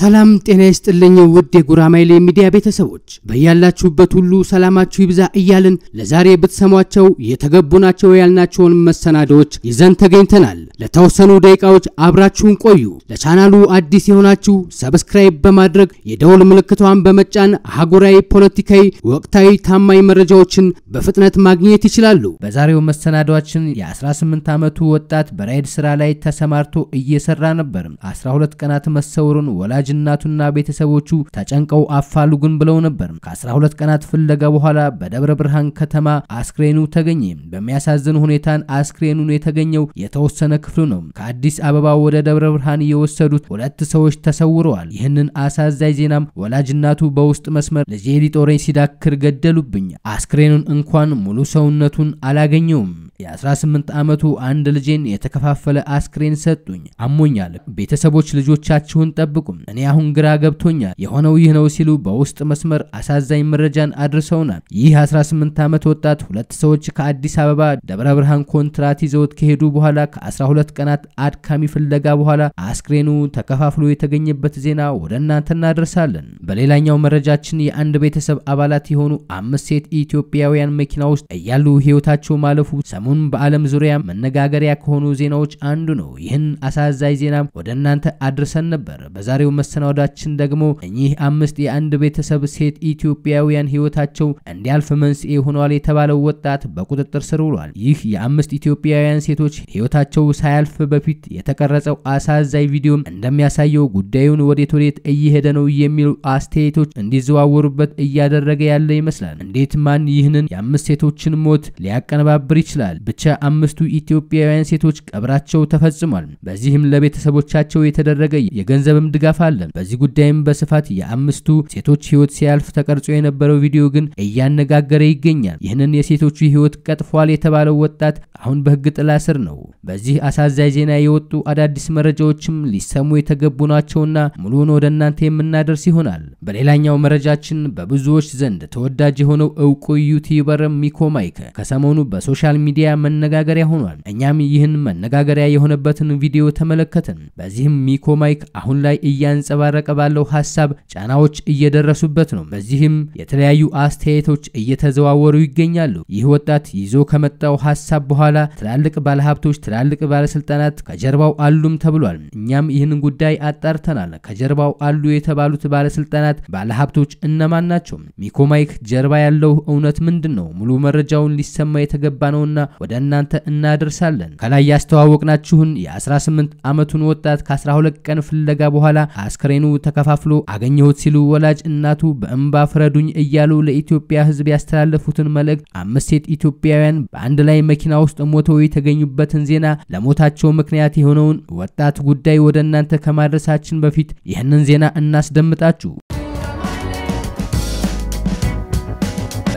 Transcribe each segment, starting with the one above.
ሰላም ጤና ይስጥልኝ ውድ የጉራማይሌ ሚዲያ ቤተሰቦች በያላችሁበት ሁሉ ሰላማችሁ ይብዛ እያልን ለዛሬ ብትሰሟቸው የተገቡ ናቸው ያልናቸውን መሰናዶዎች ይዘን ተገኝተናል። ለተወሰኑ ደቂቃዎች አብራችሁን ቆዩ። ለቻናሉ አዲስ የሆናችሁ ሰብስክራይብ በማድረግ የደውል ምልክቷን በመጫን አህጉራዊ፣ ፖለቲካዊ፣ ወቅታዊ ታማኝ መረጃዎችን በፍጥነት ማግኘት ይችላሉ። በዛሬው መሰናዷችን የ18 ዓመቱ ወጣት በራይድ ስራ ላይ ተሰማርቶ እየሰራ ነበር 12 ቀናት መሰውሩን ወላጅ ጅናቱና ቤተሰቦቹ ተጨንቀው አፋልጉን ብለው ነበር። ከ12 ቀናት ፍለጋ በኋላ በደብረ ብርሃን ከተማ አስክሬኑ ተገኘ። በሚያሳዝን ሁኔታን አስክሬኑን የተገኘው የተወሰነ ክፍሉ ነው። ከአዲስ አበባ ወደ ደብረ ብርሃን የወሰዱት ሁለት ሰዎች ተሰውረዋል። ይህንን አሳዛኝ ዜናም ወላጅናቱ በውስጥ መስመር ልጄ ሊጦረኝ ሲዳክር ገደሉብኝ፣ አስክሬኑን እንኳን ሙሉ ሰውነቱን አላገኘውም። የ18 ዓመቱ አንድ ልጄን የተከፋፈለ አስክሬን ሰጡኝ። አሞኛል። ቤተሰቦች ልጆቻችሁን ጠብቁም፣ እኔ አሁን ግራ ገብቶኛል፣ የሆነው ይህ ነው ሲሉ በውስጥ መስመር አሳዛኝ መረጃን አድርሰውናል። ይህ 18 ዓመት ወጣት ሁለት ሰዎች ከአዲስ አበባ ደብረ ብርሃን ኮንትራት ይዘውት ከሄዱ በኋላ ከ12 ቀናት አድካሚ ፍለጋ በኋላ አስክሬኑ ተከፋፍሎ የተገኘበት ዜና ወደ እናንተ እናደርሳለን። በሌላኛው መረጃችን የአንድ ቤተሰብ አባላት የሆኑ አምስት ሴት ኢትዮጵያውያን መኪና ውስጥ እያሉ ህይወታቸው ማለፉ ሰሞኑ ሰሞኑን በዓለም ዙሪያ መነጋገሪያ ከሆኑ ዜናዎች አንዱ ነው። ይህን አሳዛኝ ዜና ወደ እናንተ አድርሰን ነበር። በዛሬው መሰናወዳችን ደግሞ እኚህ አምስት የአንድ ቤተሰብ ሴት ኢትዮጵያውያን ሕይወታቸው እንዲያልፍ መንስኤ ሆኗል የተባለው ወጣት በቁጥጥር ስር ውሏል። ይህ የአምስት ኢትዮጵያውያን ሴቶች ሕይወታቸው ሳያልፍ በፊት የተቀረጸው አሳዛኝ ቪዲዮም እንደሚያሳየው ጉዳዩን ወዴት ወዴት እየሄደ ነው የሚሉ አስተያየቶች እንዲዘዋወሩበት እያደረገ ያለ ይመስላል። እንዴት ማን ይህንን የአምስት ሴቶችን ሞት ሊያቀነባብር ይችላል? ብቻ አምስቱ ኢትዮጵያውያን ሴቶች ቀብራቸው ተፈጽሟል። በዚህም ለቤተሰቦቻቸው የተደረገ የገንዘብም ድጋፍ አለ። በዚህ ጉዳይም በስፋት የአምስቱ ሴቶች ህይወት ሲያልፍ ተቀርጾ የነበረው ቪዲዮ ግን እያነጋገረ ይገኛል። ይህንን የሴቶቹ ህይወት ቀጥፏል የተባለው ወጣት አሁን በህግ ጥላ ስር ነው። በዚህ አሳዛኝ ዜና የወጡ አዳዲስ መረጃዎችም ሊሰሙ የተገቡ ናቸውና ሙሉውን ወደ እናንተ የምናደርስ ይሆናል። በሌላኛው መረጃችን በብዙዎች ዘንድ ተወዳጅ የሆነው እውቁ ዩቲዩበር ሚኮ ማይክ ከሰሞኑ በሶሻል ሚዲያ መነጋገሪያ ሆኗል። እኛም ይህን መነጋገሪያ የሆነበትን ቪዲዮ ተመለከትን። በዚህም ሚኮ ማይክ አሁን ላይ እያንጸባረቀ ባለው ሀሳብ ጫናዎች እየደረሱበት ነው። በዚህም የተለያዩ አስተያየቶች እየተዘዋወሩ ይገኛሉ። ይህ ወጣት ይዞ ከመጣው ሀሳብ በኋላ ትላልቅ ባለሀብቶች፣ ትላልቅ ባለስልጣናት ከጀርባው አሉም ተብሏል። እኛም ይህንን ጉዳይ አጣርተናል። ከጀርባው አሉ የተባሉት ባለስልጣናት፣ ባለሀብቶች እነማን ናቸው? ሚኮ ማይክ ጀርባ ያለው እውነት ምንድን ነው? ሙሉ መረጃውን ሊሰማ የተገባ ነውና ወደ እናንተ እናደርሳለን። ከላይ ያስተዋወቅናችሁን የ18 ዓመቱን ወጣት ከ12 ቀን ፍለጋ በኋላ አስክሬኑ ተከፋፍሎ አገኘሁት ሲሉ ወላጅ እናቱ በእንባ ፍረዱኝ እያሉ ለኢትዮጵያ ሕዝብ ያስተላለፉትን መልእክት አምስት ሴት ኢትዮጵያውያን በአንድ ላይ መኪና ውስጥ ሞተው የተገኙበትን ዜና ለሞታቸው ምክንያት የሆነውን ወጣት ጉዳይ ወደ እናንተ ከማድረሳችን በፊት ይህንን ዜና እናስደምጣችሁ።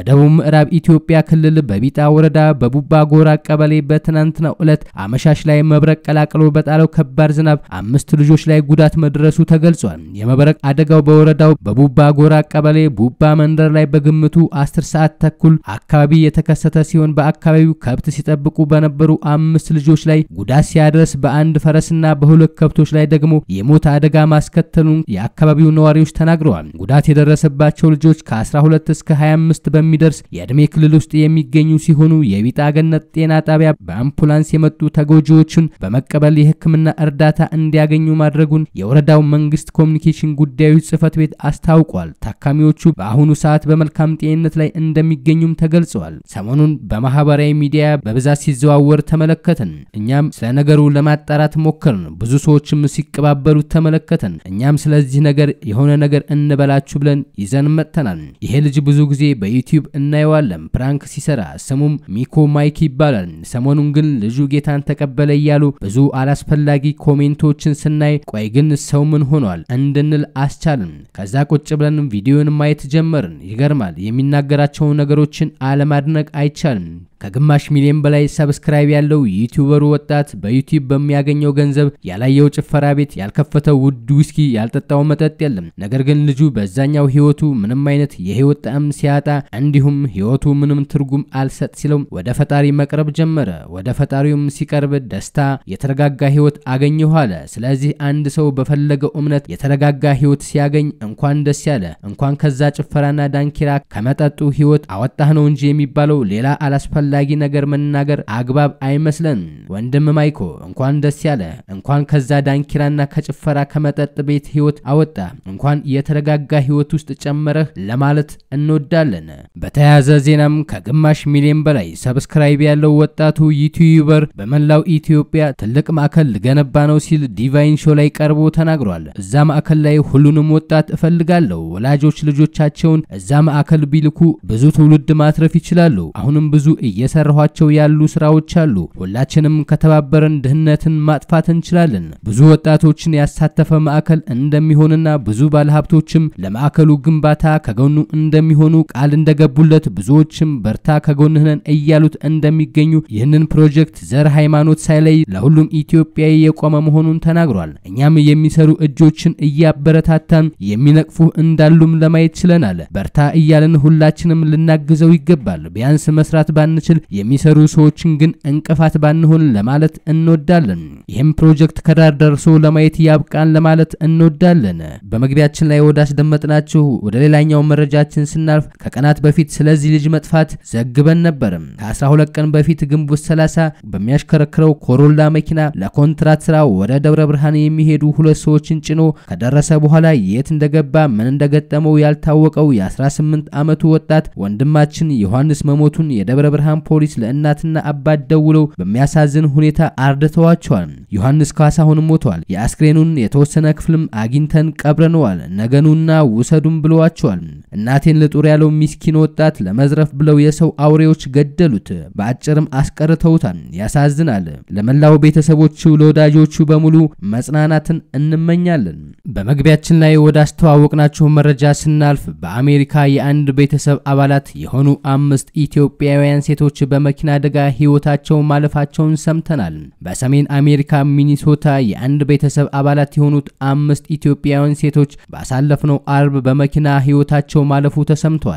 በደቡብ ምዕራብ ኢትዮጵያ ክልል በቢጣ ወረዳ በቡባ ጎራ ቀበሌ በትናንትናው ዕለት አመሻሽ ላይ መብረቅ ቀላቅሎ በጣለው ከባድ ዝናብ አምስት ልጆች ላይ ጉዳት መድረሱ ተገልጿል። የመብረቅ አደጋው በወረዳው በቡባ ጎራ ቀበሌ ቡባ መንደር ላይ በግምቱ 10 ሰዓት ተኩል አካባቢ የተከሰተ ሲሆን በአካባቢው ከብት ሲጠብቁ በነበሩ አምስት ልጆች ላይ ጉዳት ሲያደርስ በአንድ ፈረስና በሁለት ከብቶች ላይ ደግሞ የሞት አደጋ ማስከተሉን የአካባቢው ነዋሪዎች ተናግረዋል። ጉዳት የደረሰባቸው ልጆች ከ12 እስከ 25 በሚ የሚደርስ የእድሜ ክልል ውስጥ የሚገኙ ሲሆኑ የቢጣ ገነት ጤና ጣቢያ በአምቡላንስ የመጡ ተጎጂዎችን በመቀበል የሕክምና እርዳታ እንዲያገኙ ማድረጉን የወረዳው መንግስት ኮሚኒኬሽን ጉዳዮች ጽህፈት ቤት አስታውቋል። ታካሚዎቹ በአሁኑ ሰዓት በመልካም ጤንነት ላይ እንደሚገኙም ተገልጸዋል። ሰሞኑን በማህበራዊ ሚዲያ በብዛት ሲዘዋወር ተመለከትን። እኛም ስለ ነገሩ ለማጣራት ሞከርን። ብዙ ሰዎችም ሲቀባበሉት ተመለከትን። እኛም ስለዚህ ነገር የሆነ ነገር እንበላችሁ ብለን ይዘን መጥተናል። ይሄ ልጅ ብዙ ጊዜ በዩቲዩብ በዩቲዩብ እናየዋለን ፕራንክ ሲሰራ። ስሙም ሚኮ ማይክ ይባላል። ሰሞኑን ግን ልጁ ጌታን ተቀበለ እያሉ ብዙ አላስፈላጊ ኮሜንቶችን ስናይ ቆይ ግን ሰው ምን ሆኗል እንድንል አስቻልን። ከዛ ቁጭ ብለን ቪዲዮን ማየት ጀመርን። ይገርማል። የሚናገራቸው ነገሮችን አለማድነቅ አይቻልም። ከግማሽ ሚሊዮን በላይ ሰብስክራይብ ያለው ዩቲዩበሩ ወጣት በዩቲዩብ በሚያገኘው ገንዘብ ያላየው ጭፈራ ቤት፣ ያልከፈተው ውድ ዊስኪ፣ ያልጠጣው መጠጥ የለም። ነገር ግን ልጁ በዛኛው ህይወቱ ምንም አይነት የህይወት ጣዕም ሲያጣ እንዲ እንዲሁም ሕይወቱ ምንም ትርጉም አልሰጥ ሲለው ወደ ፈጣሪ መቅረብ ጀመረ። ወደ ፈጣሪውም ሲቀርብ ደስታ፣ የተረጋጋ ሕይወት አገኘሁ አለ። ስለዚህ አንድ ሰው በፈለገው እምነት የተረጋጋ ሕይወት ሲያገኝ እንኳን ደስ ያለ እንኳን ከዛ ጭፈራና ዳንኪራ ከመጠጡ ሕይወት አወጣህ ነው እንጂ የሚባለው ሌላ አላስፈላጊ ነገር መናገር አግባብ አይመስለን። ወንድም ማይኮ እንኳን ደስ ያለ እንኳን ከዛ ዳንኪራና ከጭፈራ ከመጠጥ ቤት ሕይወት አወጣ እንኳን የተረጋጋ ሕይወት ውስጥ ጨመረህ ለማለት እንወዳለን። በተያያዘ ዜናም ከግማሽ ሚሊዮን በላይ ሰብስክራይብ ያለው ወጣቱ ዩቲዩበር በመላው ኢትዮጵያ ትልቅ ማዕከል ልገነባ ነው ሲል ዲቫይን ሾው ላይ ቀርቦ ተናግሯል። እዛ ማዕከል ላይ ሁሉንም ወጣት እፈልጋለሁ። ወላጆች ልጆቻቸውን እዛ ማዕከል ቢልኩ ብዙ ትውልድ ማትረፍ ይችላሉ። አሁንም ብዙ እየሰራኋቸው ያሉ ስራዎች አሉ። ሁላችንም ከተባበረን ድህነትን ማጥፋት እንችላለን። ብዙ ወጣቶችን ያሳተፈ ማዕከል እንደሚሆንና ብዙ ባለሀብቶችም ለማዕከሉ ግንባታ ከጎኑ እንደሚሆኑ ቃል እንደገቡ የገቡለት ብዙዎችም በርታ ከጎንህ ነን እያሉት እንደሚገኙ ይህንን ፕሮጀክት ዘር፣ ሃይማኖት ሳይለይ ለሁሉም ኢትዮጵያዊ የቆመ መሆኑን ተናግሯል። እኛም የሚሰሩ እጆችን እያበረታታን የሚነቅፉ እንዳሉም ለማየት ችለናል። በርታ እያልን ሁላችንም ልናግዘው ይገባል። ቢያንስ መስራት ባንችል የሚሰሩ ሰዎችን ግን እንቅፋት ባንሆን ለማለት እንወዳለን። ይህም ፕሮጀክት ከዳር ደርሶ ለማየት ያብቃን ለማለት እንወዳለን። በመግቢያችን ላይ ወዳስደመጥናችሁ አስደመጥናችሁ ወደ ሌላኛው መረጃችን ስናልፍ ከቀናት በፊት በፊት ስለዚህ ልጅ መጥፋት ዘግበን ነበርም። ከ12 ቀን በፊት ግንቦት 30 በሚያሽከረክረው ኮሮላ መኪና ለኮንትራት ስራ ወደ ደብረ ብርሃን የሚሄዱ ሁለት ሰዎችን ጭኖ ከደረሰ በኋላ የት እንደገባ ምን እንደገጠመው ያልታወቀው የ18 ዓመቱ ወጣት ወንድማችን ዮሐንስ መሞቱን የደብረ ብርሃን ፖሊስ ለእናትና አባት ደውለው በሚያሳዝን ሁኔታ አርድተዋቸዋል። ዮሐንስ ካሳሁን ሞቷል። የአስክሬኑን የተወሰነ ክፍልም አግኝተን ቀብረነዋል። ነገኑና ውሰዱን ብለዋቸዋል። እናቴን ልጡር ያለው ሚስኪኖ ወጣት ለመዝረፍ ብለው የሰው አውሬዎች ገደሉት፣ በአጭርም አስቀርተውታል። ያሳዝናል። ለመላው ቤተሰቦቹ ለወዳጆቹ በሙሉ መጽናናትን እንመኛለን። በመግቢያችን ላይ ወደ አስተዋወቅናቸው መረጃ ስናልፍ በአሜሪካ የአንድ ቤተሰብ አባላት የሆኑ አምስት ኢትዮጵያውያን ሴቶች በመኪና አደጋ ሕይወታቸው ማለፋቸውን ሰምተናል። በሰሜን አሜሪካ ሚኒሶታ የአንድ ቤተሰብ አባላት የሆኑት አምስት ኢትዮጵያውያን ሴቶች ባሳለፍነው አርብ በመኪና ሕይወታቸው ማለፉ ተሰምቷል።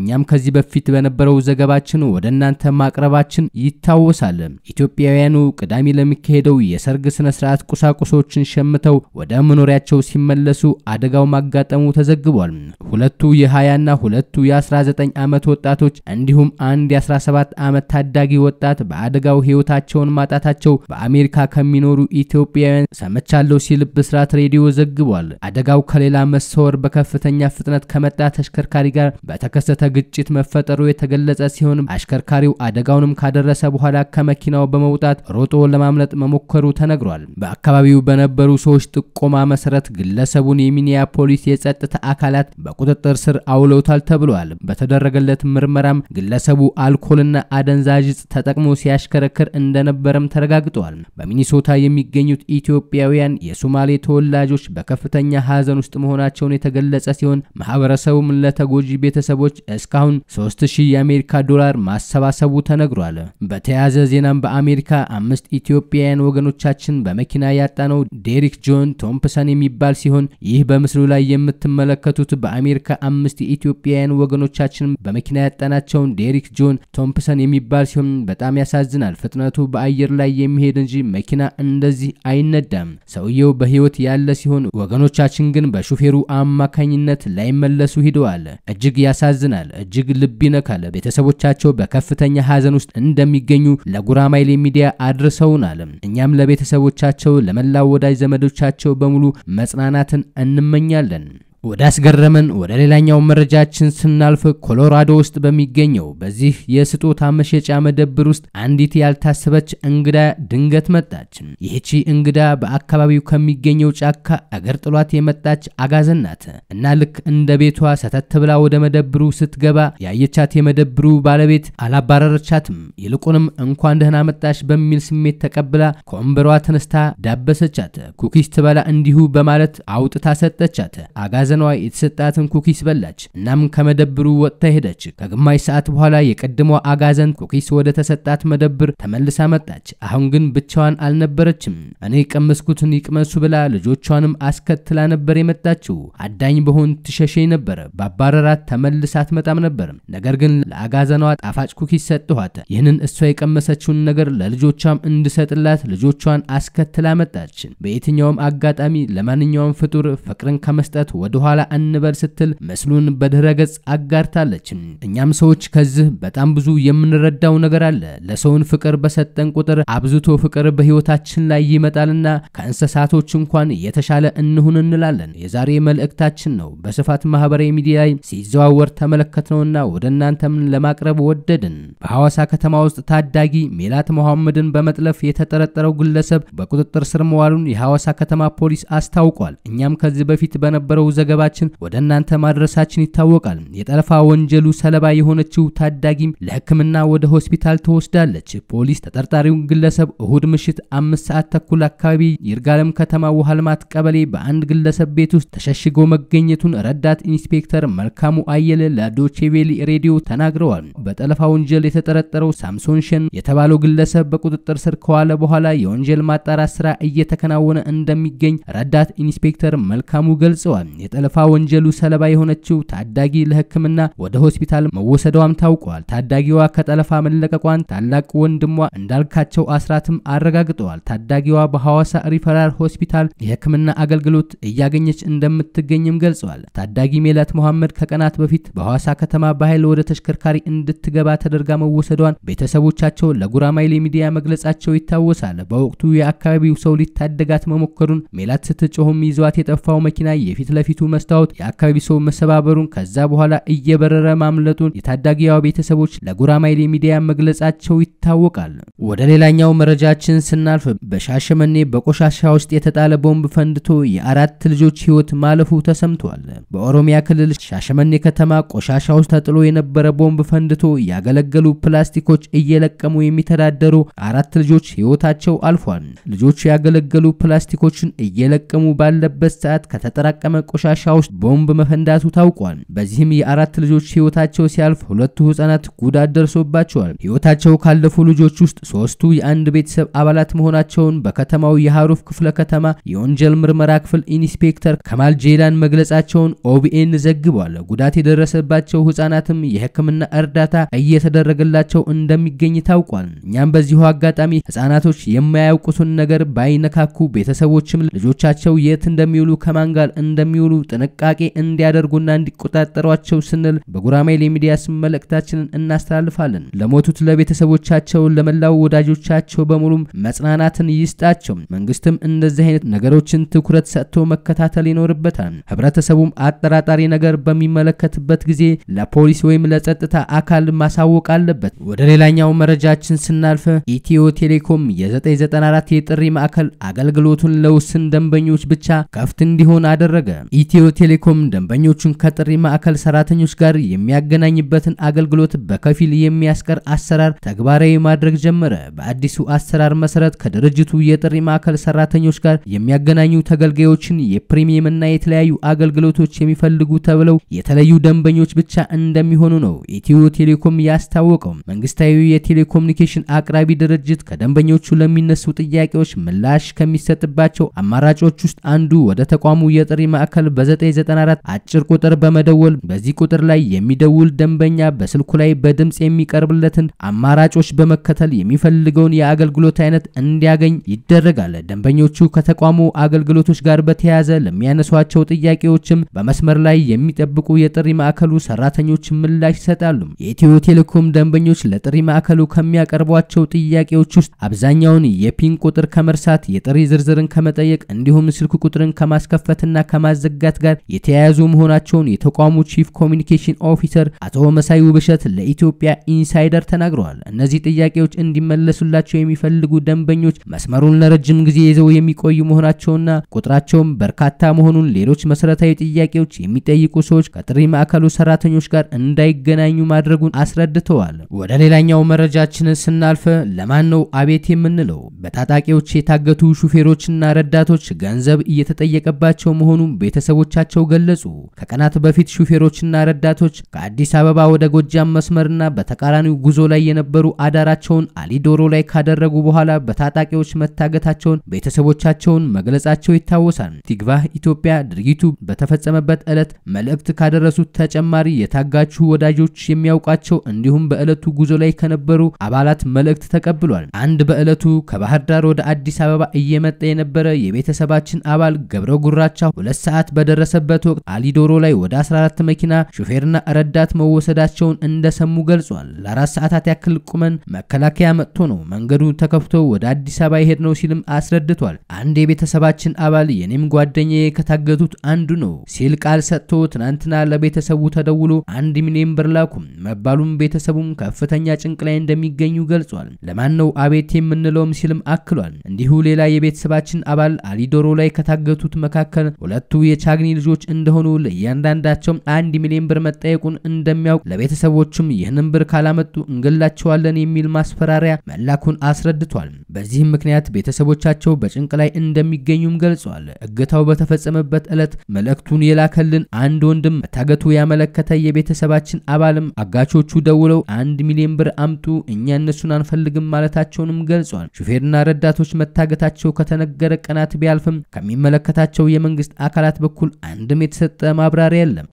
እኛም ከዚህ በፊት በነበረው ዘገባችን ወደ እናንተ ማቅረባችን ይታወሳል። ኢትዮጵያውያኑ ቅዳሜ ለሚካሄደው የሰርግ ስነ ስርዓት ቁሳቁሶችን ሸምተው ወደ መኖሪያቸው ሲመለሱ አደጋው ማጋጠሙ ተዘግቧል። ሁለቱ የ20ና ሁለቱ የ19 ዓመት ወጣቶች እንዲሁም አንድ የ17 ዓመት ታዳጊ ወጣት በአደጋው ሕይወታቸውን ማጣታቸው በአሜሪካ ከሚኖሩ ኢትዮጵያውያን ሰምቻለሁ ሲል ብስራት ሬዲዮ ዘግቧል። አደጋው ከሌላ መሰወር በከፍተኛ ፍጥነት ከመጣ ተሽከርካሪ ጋር በተከሰተ ግጭት መፈጠሩ የተገለጸ ሲሆን አሽከርካሪው አደጋውንም ካደረሰ በኋላ ከመኪናው በመውጣት ሮጦ ለማምለጥ መሞከሩ ተነግሯል። በአካባቢው በነበሩ ሰዎች ጥቆማ መሰረት ግለሰቡን የሚኒያፖሊስ የጸጥታ አካላት በቁጥጥር ስር አውለውታል ተብሏል። በተደረገለት ምርመራም ግለሰቡ አልኮልና አደንዛዥ እጽ ተጠቅሞ ሲያሽከረክር እንደነበረም ተረጋግጧል። በሚኒሶታ የሚገኙት ኢትዮጵያውያን የሶማሌ ተወላጆች በከፍተኛ ሀዘን ውስጥ መሆናቸውን የተገለጸ ሲሆን ማህበረሰቡም ለተጎጂ ቤተሰቦች እስካሁን 3000 የአሜሪካ ዶላር ማሰባሰቡ ተነግሯል። በተያያዘ ዜናም በአሜሪካ አምስት ኢትዮጵያውያን ወገኖቻችን በመኪና ያጣነው ዴሪክ ጆን ቶምፕሰን የሚባል ሲሆን ይህ በምስሉ ላይ የምትመለከቱት በአሜሪካ አምስት የኢትዮጵያውያን ወገኖቻችን በመኪና ያጣናቸውን ዴሪክ ጆን ቶምፕሰን የሚባል ሲሆን በጣም ያሳዝናል። ፍጥነቱ በአየር ላይ የሚሄድ እንጂ መኪና እንደዚህ አይነዳም። ሰውየው በህይወት ያለ ሲሆን ወገኖቻችን ግን በሹፌሩ አማካኝነት ላይመለሱ ሂደዋል። እጅግ ያሳዝናል። ይሆናል። እጅግ ልብ ይነካል። ቤተሰቦቻቸው በከፍተኛ ሀዘን ውስጥ እንደሚገኙ ለጉራማይሌ ሚዲያ አድርሰውናል። እኛም ለቤተሰቦቻቸው ለመላው ወዳጅ ዘመዶቻቸው በሙሉ መጽናናትን እንመኛለን። ወደ አስገረመን ወደ ሌላኛው መረጃችን ስናልፍ ኮሎራዶ ውስጥ በሚገኘው በዚህ የስጦታ መሸጫ መደብር ውስጥ አንዲት ያልታሰበች እንግዳ ድንገት መጣች። ይህቺ እንግዳ በአካባቢው ከሚገኘው ጫካ አገር ጥሏት የመጣች አጋዘን ናት እና ልክ እንደ ቤቷ ሰተት ብላ ወደ መደብሩ ስትገባ ያየቻት የመደብሩ ባለቤት አላባረረቻትም። ይልቁንም እንኳን ደህና መጣሽ በሚል ስሜት ተቀብላ ከወንበሯ ተነስታ ዳበሰቻት። ኩኪስ ትበላ እንዲሁ በማለት አውጥታ ሰጠቻት። አጋዘ በሐዘኗ የተሰጣትን ኩኪስ በላች። እናም ከመደብሩ ወጥታ ሄደች። ከግማሽ ሰዓት በኋላ የቀድሞ አጋዘን ኩኪስ ወደ ተሰጣት መደብር ተመልሳ መጣች። አሁን ግን ብቻዋን አልነበረችም። እኔ ቀመስኩትን ይቅመሱ ብላ ልጆቿንም አስከትላ ነበር የመጣችው። አዳኝ በሆን ትሸሸኝ ነበር። ባባረራት ተመልሳ አትመጣም ነበር። ነገር ግን ለአጋዘኗ ጣፋጭ ኩኪስ ሰጥኋት። ይህንን እሷ የቀመሰችውን ነገር ለልጆቿም እንድሰጥላት ልጆቿን አስከትላ መጣች። በየትኛውም አጋጣሚ ለማንኛውም ፍጡር ፍቅርን ከመስጠት ወደ ወደኋላ አንበል ስትል ምስሉን በድረ ገጽ አጋርታለች። እኛም ሰዎች ከዚህ በጣም ብዙ የምንረዳው ነገር አለ። ለሰውን ፍቅር በሰጠን ቁጥር አብዝቶ ፍቅር በህይወታችን ላይ ይመጣልና ከእንስሳቶች እንኳን የተሻለ እንሁን እንላለን። የዛሬ መልእክታችን ነው። በስፋት ማህበራዊ ሚዲያ ላይ ሲዘዋወር ተመለከትነውና ወደ እናንተም ለማቅረብ ወደድን። በሐዋሳ ከተማ ውስጥ ታዳጊ ሜላት መሐመድን በመጥለፍ የተጠረጠረው ግለሰብ በቁጥጥር ስር መዋሉን የሐዋሳ ከተማ ፖሊስ አስታውቋል። እኛም ከዚህ በፊት በነበረው ዘ አጠገባችን ወደ እናንተ ማድረሳችን ይታወቃል። የጠለፋ ወንጀሉ ሰለባ የሆነችው ታዳጊም ለሕክምና ወደ ሆስፒታል ተወስዳለች። ፖሊስ ተጠርጣሪውን ግለሰብ እሁድ ምሽት አምስት ሰዓት ተኩል አካባቢ ይርጋለም ከተማ ውሃ ልማት ቀበሌ በአንድ ግለሰብ ቤት ውስጥ ተሸሽጎ መገኘቱን ረዳት ኢንስፔክተር መልካሙ አየለ ለዶቼቬሊ ሬዲዮ ተናግረዋል። በጠለፋ ወንጀል የተጠረጠረው ሳምሶን ሸን የተባለው ግለሰብ በቁጥጥር ስር ከዋለ በኋላ የወንጀል ማጣራት ስራ እየተከናወነ እንደሚገኝ ረዳት ኢንስፔክተር መልካሙ ገልጸዋል። የጠለፋ ወንጀሉ ሰለባ የሆነችው ታዳጊ ለሕክምና ወደ ሆስፒታል መወሰዷም ታውቋል። ታዳጊዋ ከጠለፋ መለቀቋን ታላቅ ወንድሟ እንዳልካቸው አስራትም አረጋግጠዋል። ታዳጊዋ በሐዋሳ ሪፈራል ሆስፒታል የሕክምና አገልግሎት እያገኘች እንደምትገኝም ገልጸዋል። ታዳጊ ሜላት መሐመድ ከቀናት በፊት በሐዋሳ ከተማ በኃይል ወደ ተሽከርካሪ እንድትገባ ተደርጋ መወሰዷን ቤተሰቦቻቸው ለጉራማይሌ ሚዲያ መግለጻቸው ይታወሳል። በወቅቱ የአካባቢው ሰው ሊታደጋት መሞከሩን ሜላት ስትጮህም ይዟት የጠፋው መኪና የፊት ለፊቱ መስታወት የአካባቢ ሰው መሰባበሩን ከዛ በኋላ እየበረረ ማምለጡን የታዳጊዋ ቤተሰቦች ለጉራማይሌ ሚዲያ መግለጻቸው ይታወቃል። ወደ ሌላኛው መረጃችን ስናልፍ በሻሸመኔ በቆሻሻ ውስጥ የተጣለ ቦምብ ፈንድቶ የአራት ልጆች ህይወት ማለፉ ተሰምቷል። በኦሮሚያ ክልል ሻሸመኔ ከተማ ቆሻሻ ውስጥ ተጥሎ የነበረ ቦምብ ፈንድቶ ያገለገሉ ፕላስቲኮች እየለቀሙ የሚተዳደሩ አራት ልጆች ህይወታቸው አልፏል። ልጆቹ ያገለገሉ ፕላስቲኮችን እየለቀሙ ባለበት ሰዓት ከተጠራቀመ ቆሻ ዋሻ ውስጥ ቦምብ መፈንዳቱ ታውቋል። በዚህም የአራት ልጆች ህይወታቸው ሲያልፍ ሁለቱ ህጻናት ጉዳት ደርሶባቸዋል። ህይወታቸው ካለፉ ልጆች ውስጥ ሶስቱ የአንድ ቤተሰብ አባላት መሆናቸውን በከተማው የሀሩፍ ክፍለ ከተማ የወንጀል ምርመራ ክፍል ኢንስፔክተር ከማል ጄላን መግለጻቸውን ኦቢኤን ዘግቧል። ጉዳት የደረሰባቸው ህጻናትም የህክምና እርዳታ እየተደረገላቸው እንደሚገኝ ታውቋል። እኛም በዚሁ አጋጣሚ ህጻናቶች የማያውቁትን ነገር ባይነካኩ ቤተሰቦችም ልጆቻቸው የት እንደሚውሉ ከማን ጋር እንደሚውሉ ጥንቃቄ እንዲያደርጉና እንዲቆጣጠሯቸው ስንል በጉራማይሌ ለሚዲያ ስም መልእክታችንን እናስተላልፋለን። ለሞቱት ለቤተሰቦቻቸው፣ ለመላው ወዳጆቻቸው በሙሉም መጽናናትን ይስጣቸው። መንግስትም እንደዚህ አይነት ነገሮችን ትኩረት ሰጥቶ መከታተል ይኖርበታል። ህብረተሰቡም አጠራጣሪ ነገር በሚመለከትበት ጊዜ ለፖሊስ ወይም ለጸጥታ አካል ማሳወቅ አለበት። ወደ ሌላኛው መረጃችን ስናልፍ ኢትዮ ቴሌኮም የ994 የጥሪ ማዕከል አገልግሎቱን ለውስን ደንበኞች ብቻ ከፍት እንዲሆን አደረገ። ኢትዮ ኢትዮ ቴሌኮም ደንበኞቹን ከጥሪ ማዕከል ሰራተኞች ጋር የሚያገናኝበትን አገልግሎት በከፊል የሚያስቀር አሰራር ተግባራዊ ማድረግ ጀመረ። በአዲሱ አሰራር መሰረት ከድርጅቱ የጥሪ ማዕከል ሰራተኞች ጋር የሚያገናኙ ተገልጋዮችን የፕሪሚየም እና የተለያዩ አገልግሎቶች የሚፈልጉ ተብለው የተለዩ ደንበኞች ብቻ እንደሚሆኑ ነው ኢትዮ ቴሌኮም ያስታወቀው። መንግስታዊ የቴሌኮሙኒኬሽን አቅራቢ ድርጅት ከደንበኞቹ ለሚነሱ ጥያቄዎች ምላሽ ከሚሰጥባቸው አማራጮች ውስጥ አንዱ ወደ ተቋሙ የጥሪ ማዕከል በ994 አጭር ቁጥር በመደወል በዚህ ቁጥር ላይ የሚደውል ደንበኛ በስልኩ ላይ በድምፅ የሚቀርብለትን አማራጮች በመከተል የሚፈልገውን የአገልግሎት አይነት እንዲያገኝ ይደረጋል። ደንበኞቹ ከተቋሙ አገልግሎቶች ጋር በተያያዘ ለሚያነሷቸው ጥያቄዎችም በመስመር ላይ የሚጠብቁ የጥሪ ማዕከሉ ሰራተኞች ምላሽ ይሰጣሉ። የኢትዮ ቴሌኮም ደንበኞች ለጥሪ ማዕከሉ ከሚያቀርቧቸው ጥያቄዎች ውስጥ አብዛኛውን የፒን ቁጥር ከመርሳት፣ የጥሪ ዝርዝርን ከመጠየቅ እንዲሁም ስልክ ቁጥርን ከማስከፈትና ከማዘጋ መዘጋት ጋር የተያያዙ መሆናቸውን የተቋሙ ቺፍ ኮሚኒኬሽን ኦፊሰር አቶ መሳይ ውብሸት ለኢትዮጵያ ኢንሳይደር ተናግረዋል። እነዚህ ጥያቄዎች እንዲመለሱላቸው የሚፈልጉ ደንበኞች መስመሩን ለረጅም ጊዜ ይዘው የሚቆዩ መሆናቸውና ቁጥራቸውም በርካታ መሆኑን ሌሎች መሰረታዊ ጥያቄዎች የሚጠይቁ ሰዎች ከጥሪ ማዕከሉ ሰራተኞች ጋር እንዳይገናኙ ማድረጉን አስረድተዋል። ወደ ሌላኛው መረጃችን ስናልፍ ለማን ነው አቤት የምንለው? በታጣቂዎች የታገቱ ሹፌሮችና ረዳቶች ገንዘብ እየተጠየቀባቸው መሆኑን ቤተሰቡ ቤተሰቦቻቸው ገለጹ። ከቀናት በፊት ሹፌሮችና ረዳቶች ከአዲስ አበባ ወደ ጎጃም መስመርና በተቃራኒው ጉዞ ላይ የነበሩ አዳራቸውን አሊዶሮ ላይ ካደረጉ በኋላ በታጣቂዎች መታገታቸውን ቤተሰቦቻቸውን መግለጻቸው ይታወሳል። ቲግቫህ ኢትዮጵያ ድርጊቱ በተፈጸመበት ዕለት መልእክት ካደረሱት ተጨማሪ የታጋቹ ወዳጆች የሚያውቃቸው እንዲሁም በዕለቱ ጉዞ ላይ ከነበሩ አባላት መልእክት ተቀብሏል። አንድ በዕለቱ ከባህር ዳር ወደ አዲስ አበባ እየመጣ የነበረ የቤተሰባችን አባል ገብረ ጉራቻ ሁለት ሰዓት በ በደረሰበት ወቅት አሊዶሮ ላይ ወደ 14 መኪና ሹፌርና ረዳት መወሰዳቸውን እንደሰሙ ገልጿል። ለአራት ሰዓታት ያክል ቁመን መከላከያ መጥቶ ነው መንገዱ ተከፍቶ ወደ አዲስ አበባ ይሄድ ነው ሲልም አስረድቷል። አንድ የቤተሰባችን አባል የኔም ጓደኛዬ ከታገቱት አንዱ ነው ሲል ቃል ሰጥቶ ትናንትና ለቤተሰቡ ተደውሎ አንድ ሚሊዮን ብር ላኩም መባሉም ቤተሰቡም ከፍተኛ ጭንቅ ላይ እንደሚገኙ ገልጿል። ለማን ነው አቤት የምንለውም ሲልም አክሏል። እንዲሁ ሌላ የቤተሰባችን አባል አሊዶሮ ላይ ከታገቱት መካከል ሁለቱ የቻ የአግኒ ልጆች እንደሆኑ ለእያንዳንዳቸውም አንድ ሚሊዮን ብር መጠየቁን እንደሚያውቅ ለቤተሰቦቹም ይህንን ብር ካላመጡ እንገላቸዋለን የሚል ማስፈራሪያ መላኩን አስረድቷል። በዚህም ምክንያት ቤተሰቦቻቸው በጭንቅ ላይ እንደሚገኙም ገልጿል። እገታው በተፈጸመበት ዕለት መልእክቱን የላከልን አንድ ወንድም መታገቱ ያመለከተ የቤተሰባችን አባልም አጋቾቹ ደውለው አንድ ሚሊዮን ብር አምጡ፣ እኛ እነሱን አንፈልግም ማለታቸውንም ገልጿል። ሹፌርና ረዳቶች መታገታቸው ከተነገረ ቀናት ቢያልፍም ከሚመለከታቸው የመንግስት አካላት በኩል በኩል አንድም የተሰጠ ማብራሪያ የለም።